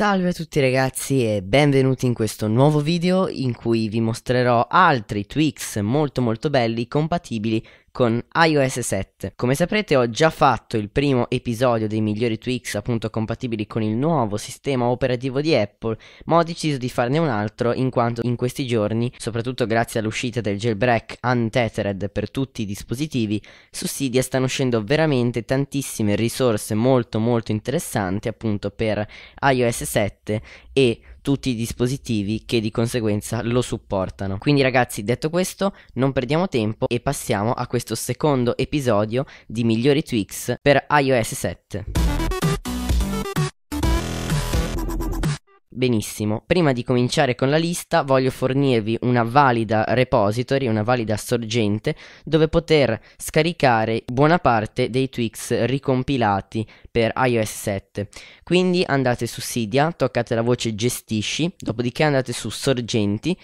Salve a tutti ragazzi e benvenuti in questo nuovo video in cui vi mostrerò altri tweaks molto molto belli compatibili con iOS 7. Come saprete ho già fatto il primo episodio dei migliori tweaks appunto compatibili con il nuovo sistema operativo di Apple, ma ho deciso di farne un altro in quanto in questi giorni, soprattutto grazie all'uscita del jailbreak untethered per tutti i dispositivi, su Cydia stanno uscendo veramente tantissime risorse molto molto interessanti appunto per iOS 7 e tutti i dispositivi che di conseguenza lo supportano. Quindi ragazzi, detto questo, non perdiamo tempo e passiamo a questo secondo episodio di migliori tweaks per iOS 7. Benissimo, prima di cominciare con la lista voglio fornirvi una valida repository, una valida sorgente dove poter scaricare buona parte dei Twix ricompilati per iOS 7. Quindi andate su Sidia, toccate la voce gestisci, dopodiché andate su sorgenti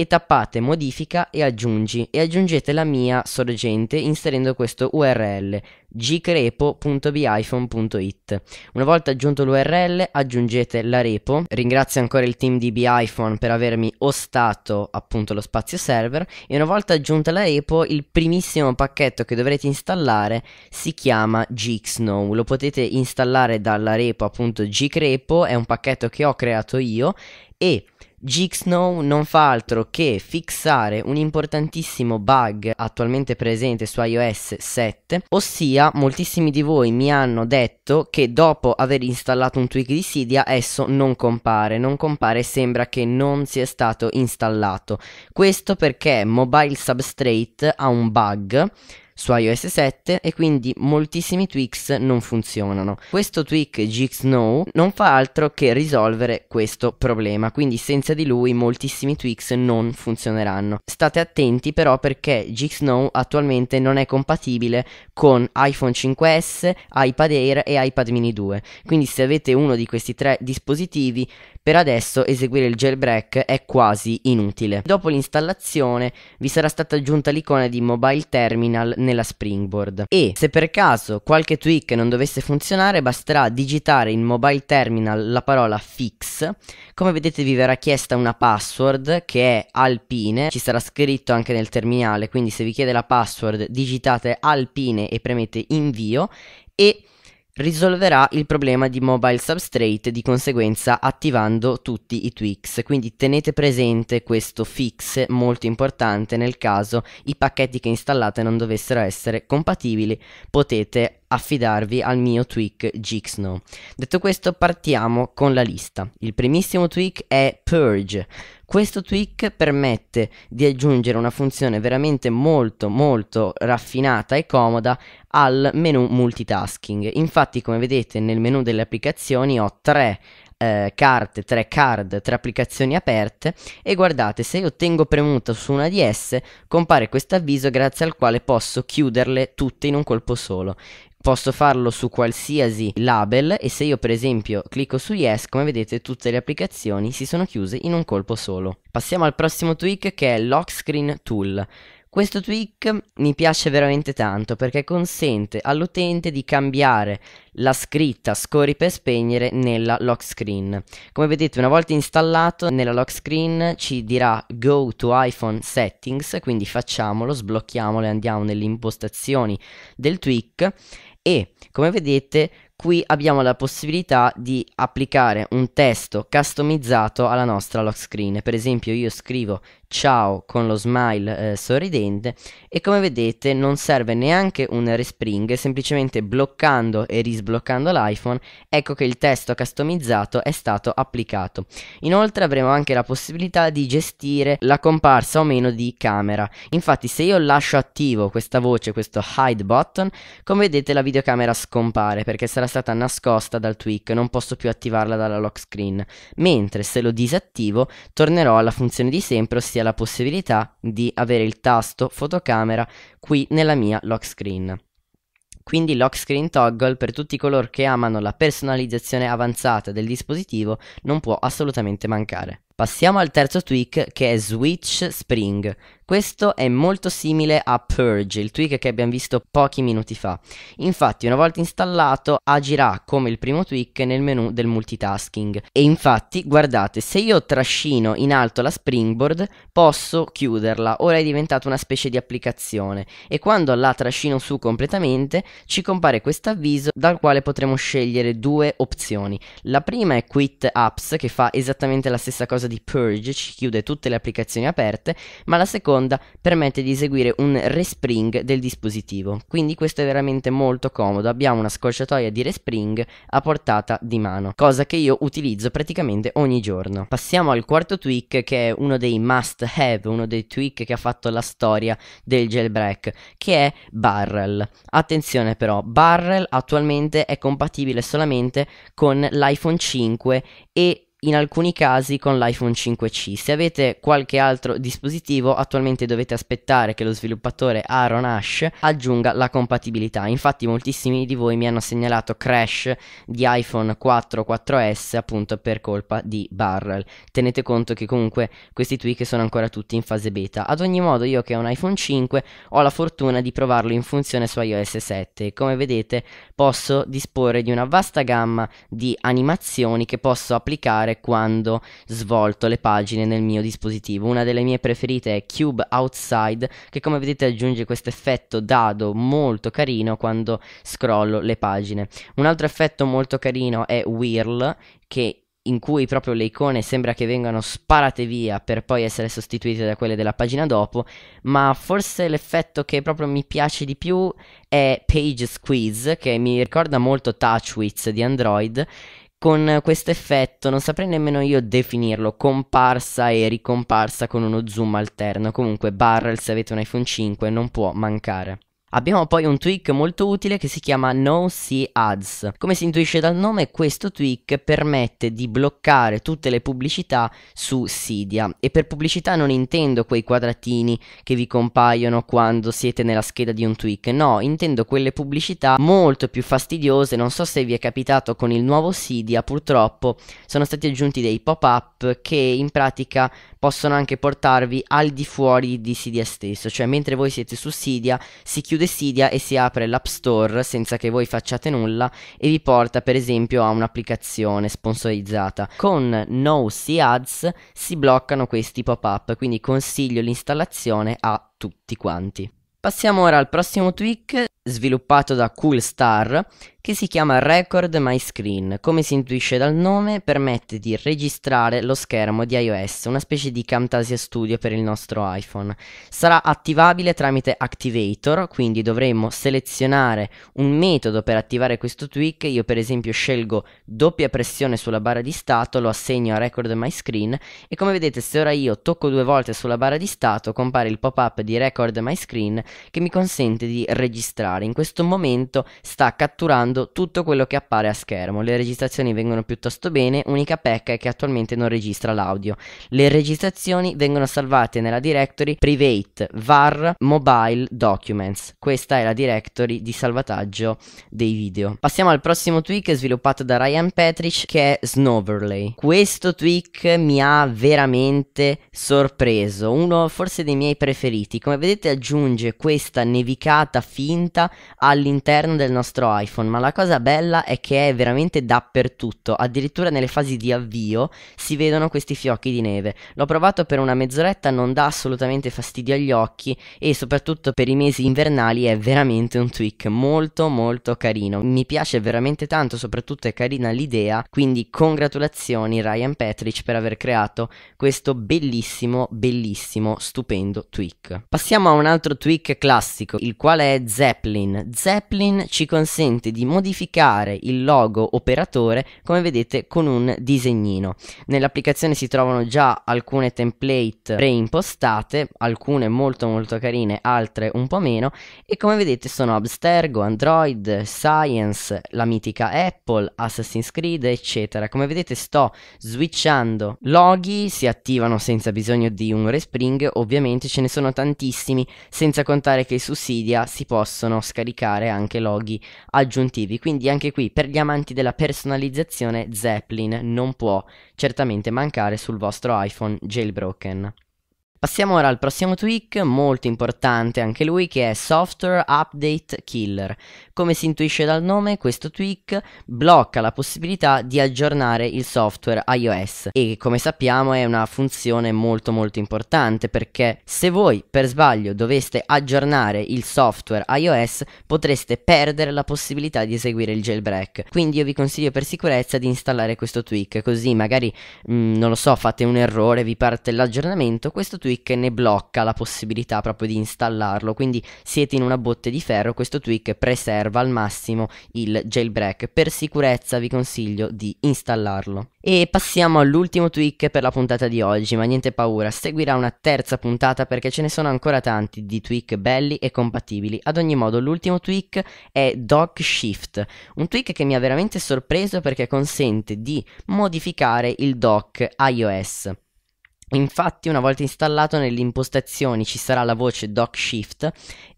e tappate modifica e aggiungi e aggiungete la mia sorgente inserendo questo url gcrepo.biphone.it una volta aggiunto l'url aggiungete la repo ringrazio ancora il team di biphone per avermi ostato appunto lo spazio server e una volta aggiunta la repo il primissimo pacchetto che dovrete installare si chiama gxnow lo potete installare dalla repo appunto gcrepo è un pacchetto che ho creato io e Jig non fa altro che fixare un importantissimo bug attualmente presente su iOS 7, ossia moltissimi di voi mi hanno detto che dopo aver installato un tweak di Sidia esso non compare, non compare e sembra che non sia stato installato. Questo perché Mobile Substrate ha un bug su iOS 7 e quindi moltissimi tweaks non funzionano. Questo tweak GXNow non fa altro che risolvere questo problema, quindi senza di lui moltissimi tweaks non funzioneranno. State attenti però perché GXNow attualmente non è compatibile con iPhone 5S, iPad Air e iPad mini 2, quindi se avete uno di questi tre dispositivi per adesso eseguire il jailbreak è quasi inutile. Dopo l'installazione vi sarà stata aggiunta l'icona di Mobile Terminal nella Springboard e se per caso qualche tweak non dovesse funzionare basterà digitare in Mobile Terminal la parola fix. Come vedete vi verrà chiesta una password che è alpine, ci sarà scritto anche nel terminale, quindi se vi chiede la password digitate alpine e premete invio e risolverà il problema di mobile substrate di conseguenza attivando tutti i tweaks quindi tenete presente questo fix molto importante nel caso i pacchetti che installate non dovessero essere compatibili potete affidarvi al mio tweak Gixno. Detto questo, partiamo con la lista. Il primissimo tweak è Purge. Questo tweak permette di aggiungere una funzione veramente molto molto raffinata e comoda al menu multitasking. Infatti, come vedete, nel menu delle applicazioni ho tre eh, carte, tre card, tre applicazioni aperte e guardate se io tengo premuto su una di esse compare questo avviso grazie al quale posso chiuderle tutte in un colpo solo posso farlo su qualsiasi label e se io per esempio clicco su yes come vedete tutte le applicazioni si sono chiuse in un colpo solo. Passiamo al prossimo tweak che è Lock Screen Tool. Questo tweak mi piace veramente tanto perché consente all'utente di cambiare la scritta scorri per spegnere nella lock screen. Come vedete una volta installato nella lock screen ci dirà go to iPhone settings, quindi facciamolo, sblocchiamolo e andiamo nelle impostazioni del tweak e come vedete qui abbiamo la possibilità di applicare un testo customizzato alla nostra lock screen. Per esempio io scrivo ciao con lo smile eh, sorridente e come vedete non serve neanche un respring, semplicemente bloccando e risbloccando l'iPhone ecco che il testo customizzato è stato applicato. Inoltre avremo anche la possibilità di gestire la comparsa o meno di camera. Infatti se io lascio attivo questa voce, questo hide button, come vedete la videocamera scompare perché sarà stata nascosta dal tweak, non posso più attivarla dalla lock screen, mentre se lo disattivo tornerò alla funzione di sempre, ossia la possibilità di avere il tasto fotocamera qui nella mia lock screen quindi lock screen toggle per tutti coloro che amano la personalizzazione avanzata del dispositivo non può assolutamente mancare. Passiamo al terzo tweak che è Switch Spring. Questo è molto simile a Purge, il tweak che abbiamo visto pochi minuti fa. Infatti, una volta installato, agirà come il primo tweak nel menu del multitasking. E infatti, guardate, se io trascino in alto la springboard, posso chiuderla. Ora è diventata una specie di applicazione. E quando la trascino su completamente, ci compare questo avviso dal quale potremo scegliere due opzioni. La prima è Quit Apps, che fa esattamente la stessa cosa di Purge ci chiude tutte le applicazioni aperte, ma la seconda permette di eseguire un respring del dispositivo. Quindi questo è veramente molto comodo, abbiamo una scorciatoia di respring a portata di mano, cosa che io utilizzo praticamente ogni giorno. Passiamo al quarto tweak che è uno dei must have, uno dei tweak che ha fatto la storia del jailbreak, che è Barrel. Attenzione però, Barrel attualmente è compatibile solamente con l'iPhone 5 e in alcuni casi con l'iPhone 5C. Se avete qualche altro dispositivo, attualmente dovete aspettare che lo sviluppatore Aaron Ash aggiunga la compatibilità. Infatti, moltissimi di voi mi hanno segnalato crash di iPhone 4 4S appunto per colpa di Barrel. Tenete conto che comunque questi tweak sono ancora tutti in fase beta. Ad ogni modo, io che ho un iPhone 5 ho la fortuna di provarlo in funzione su iOS 7. Come vedete, posso disporre di una vasta gamma di animazioni che posso applicare fare quando svolto le pagine nel mio dispositivo. Una delle mie preferite è Cube Outside che come vedete aggiunge questo effetto dado molto carino quando scrollo le pagine. Un altro effetto molto carino è Whirl che in cui proprio le icone sembra che vengano sparate via per poi essere sostituite da quelle della pagina dopo, ma forse l'effetto che proprio mi piace di più è Page Squeeze, che mi ricorda molto TouchWiz di Android, con questo effetto, non saprei nemmeno io definirlo, comparsa e ricomparsa con uno zoom alterno. Comunque, barrel se avete un iPhone 5 non può mancare. Abbiamo poi un tweak molto utile che si chiama No See Ads. Come si intuisce dal nome, questo tweak permette di bloccare tutte le pubblicità su Sidia e per pubblicità non intendo quei quadratini che vi compaiono quando siete nella scheda di un tweak, no, intendo quelle pubblicità molto più fastidiose, non so se vi è capitato con il nuovo Sidia, purtroppo sono stati aggiunti dei pop-up che in pratica possono anche portarvi al di fuori di Cydia stesso, cioè mentre voi siete su Cydia si chiude Cydia e si apre l'App Store senza che voi facciate nulla e vi porta per esempio a un'applicazione sponsorizzata. Con No See Ads si bloccano questi pop-up, quindi consiglio l'installazione a tutti quanti. Passiamo ora al prossimo tweak sviluppato da Coolstar che si chiama Record My Screen. Come si intuisce dal nome, permette di registrare lo schermo di iOS, una specie di Camtasia Studio per il nostro iPhone. Sarà attivabile tramite Activator, quindi dovremmo selezionare un metodo per attivare questo tweak. Io per esempio scelgo doppia pressione sulla barra di stato, lo assegno a Record My Screen e come vedete se ora io tocco due volte sulla barra di stato compare il pop-up di Record My Screen che mi consente di registrare catturare. In questo momento sta catturando tutto quello che appare a schermo. Le registrazioni vengono piuttosto bene, unica pecca è che attualmente non registra l'audio. Le registrazioni vengono salvate nella directory private var mobile documents. Questa è la directory di salvataggio dei video. Passiamo al prossimo tweak sviluppato da Ryan Petrich che è Snowverlay. Questo tweak mi ha veramente sorpreso, uno forse dei miei preferiti. Come vedete aggiunge questa nevicata finta vista all'interno del nostro iPhone, ma la cosa bella è che è veramente dappertutto, addirittura nelle fasi di avvio si vedono questi fiocchi di neve. L'ho provato per una mezz'oretta, non dà assolutamente fastidio agli occhi e soprattutto per i mesi invernali è veramente un tweak molto molto carino. Mi piace veramente tanto, soprattutto è carina l'idea, quindi congratulazioni Ryan Petrich per aver creato questo bellissimo, bellissimo, stupendo tweak. Passiamo a un altro tweak classico, il quale è Zeppelin Zeppelin. Zeppelin ci consente di modificare il logo operatore come vedete con un disegnino. Nell'applicazione si trovano già alcune template preimpostate, alcune molto molto carine, altre un po' meno e come vedete sono Abstergo, Android, Science, la mitica Apple, Assassin's Creed eccetera. Come vedete sto switchando loghi, si attivano senza bisogno di un respring, ovviamente ce ne sono tantissimi senza contare che i sussidia si possono possono scaricare anche loghi aggiuntivi. Quindi anche qui per gli amanti della personalizzazione Zeppelin non può certamente mancare sul vostro iPhone jailbroken. Passiamo ora al prossimo tweak, molto importante anche lui, che è Software Update Killer. Come si intuisce dal nome, questo tweak blocca la possibilità di aggiornare il software iOS e come sappiamo è una funzione molto molto importante perché se voi per sbaglio doveste aggiornare il software iOS potreste perdere la possibilità di eseguire il jailbreak. Quindi io vi consiglio per sicurezza di installare questo tweak, così magari mh, mm, non lo so, fate un errore, vi parte l'aggiornamento, questo tweak tweak ne blocca la possibilità proprio di installarlo, quindi siete in una botte di ferro, questo tweak preserva al massimo il jailbreak, per sicurezza vi consiglio di installarlo. E passiamo all'ultimo tweak per la puntata di oggi, ma niente paura, seguirà una terza puntata perché ce ne sono ancora tanti di tweak belli e compatibili. Ad ogni modo, l'ultimo tweak è Dock Shift, un tweak che mi ha veramente sorpreso perché consente di modificare il dock iOS. Infatti, una volta installato nelle impostazioni ci sarà la voce dock shift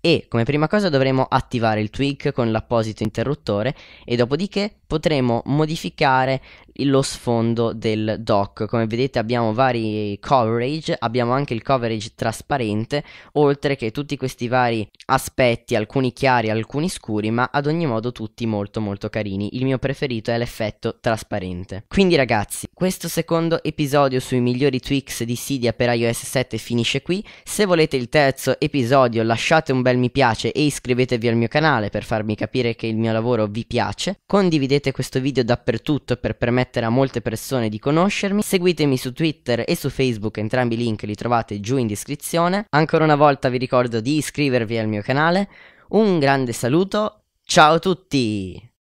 e come prima cosa dovremo attivare il tweak con l'apposito interruttore e dopodiché potremo modificare lo sfondo del dock. Come vedete abbiamo vari coverage, abbiamo anche il coverage trasparente, oltre che tutti questi vari aspetti, alcuni chiari, alcuni scuri, ma ad ogni modo tutti molto molto carini. Il mio preferito è l'effetto trasparente. Quindi ragazzi, questo secondo episodio sui migliori tweaks di Sidia per iOS 7 finisce qui. Se volete il terzo episodio lasciate un bel mi piace e iscrivetevi al mio canale per farmi capire che il mio lavoro vi piace. Condividete questo video dappertutto per permettere a molte persone di conoscermi. Seguitemi su Twitter e su Facebook, entrambi i link li trovate giù in descrizione. Ancora una volta vi ricordo di iscrivervi al mio canale. Un grande saluto, ciao a tutti!